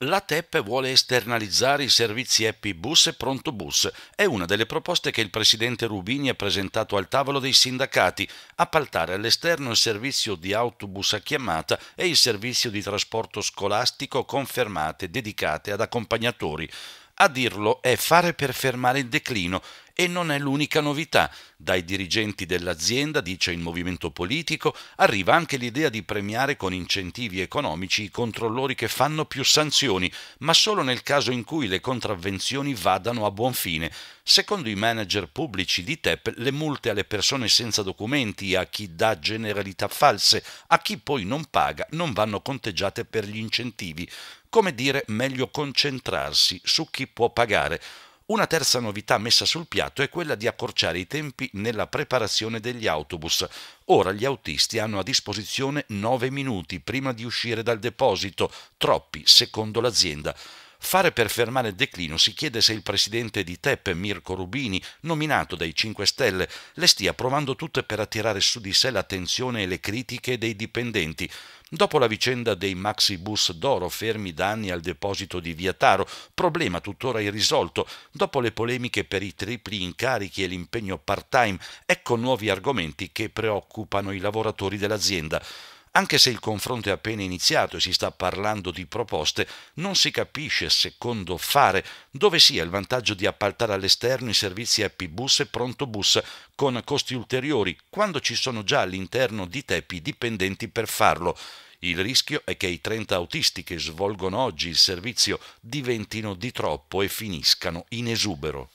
La TEP vuole esternalizzare i servizi Happy Bus e Pronto Bus. È una delle proposte che il presidente Rubini ha presentato al tavolo dei sindacati, appaltare all'esterno il servizio di autobus a chiamata e il servizio di trasporto scolastico con fermate dedicate ad accompagnatori. A dirlo è fare per fermare il declino, e non è l'unica novità. Dai dirigenti dell'azienda, dice il movimento politico, arriva anche l'idea di premiare con incentivi economici i controllori che fanno più sanzioni, ma solo nel caso in cui le contravvenzioni vadano a buon fine. Secondo i manager pubblici di TEP, le multe alle persone senza documenti, a chi dà generalità false, a chi poi non paga, non vanno conteggiate per gli incentivi. Come dire, meglio concentrarsi su chi può pagare. Una terza novità messa sul piatto è quella di accorciare i tempi nella preparazione degli autobus. Ora gli autisti hanno a disposizione 9 minuti prima di uscire dal deposito, troppi secondo l'azienda. Fare per fermare il declino si chiede se il presidente di TEP, Mirko Rubini, nominato dai 5 Stelle, le stia provando tutte per attirare su di sé l'attenzione e le critiche dei dipendenti. Dopo la vicenda dei maxi bus d'oro fermi da anni al deposito di Via Taro, problema tuttora irrisolto, dopo le polemiche per i tripli incarichi e l'impegno part-time, ecco nuovi argomenti che preoccupano i lavoratori dell'azienda. Anche se il confronto è appena iniziato e si sta parlando di proposte, non si capisce, secondo fare, dove sia il vantaggio di appaltare all'esterno i servizi Epibus e Prontobus con costi ulteriori, quando ci sono già all'interno di TEPI dipendenti per farlo. Il rischio è che i 30 autisti che svolgono oggi il servizio diventino di troppo e finiscano in esubero.